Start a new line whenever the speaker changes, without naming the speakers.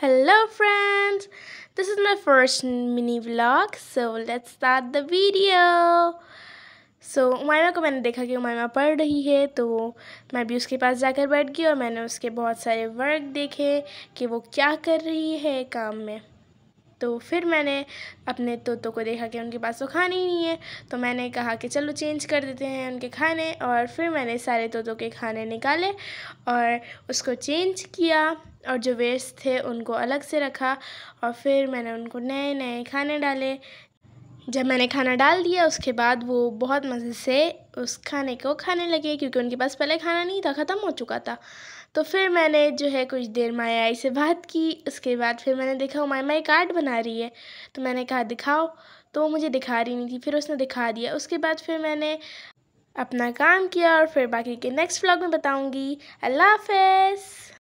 Hello friends, this is my first mini vlog, so let's start the video. So so, उमायमा को मैंने देखा कि उमायमा पढ़ रही है तो मैं भी उसके पास जाकर बैठ गई और मैंने उसके बहुत सारे वर्क देखे कि वो क्या कर रही है काम में तो फिर मैंने अपने तोतों को देखा कि उनके पास तो खाने ही नहीं है तो मैंने कहा कि चलो चेंज कर देते हैं उनके खाने और फिर मैंने सारे तोतों के खाने निकाले और उसको चेंज किया और जो वेस्ट थे उनको अलग से रखा और फिर मैंने उनको नए नए खाने डाले जब मैंने खाना डाल दिया उसके बाद वो बहुत मज़े से उस खाने को खाने लगे क्योंकि उनके पास पहले खाना नहीं था ख़त्म हो चुका था तो फिर मैंने जो है कुछ देर माया आई से बात की उसके बाद फिर मैंने देखा माया माई कार्ड बना रही है तो मैंने कहा दिखाओ तो मुझे दिखा रही नहीं थी फिर उसने दिखा दिया उसके बाद फिर मैंने अपना काम किया और फिर बाकी के नेक्स्ट व्लॉग में बताऊँगी अल्लाह हाफ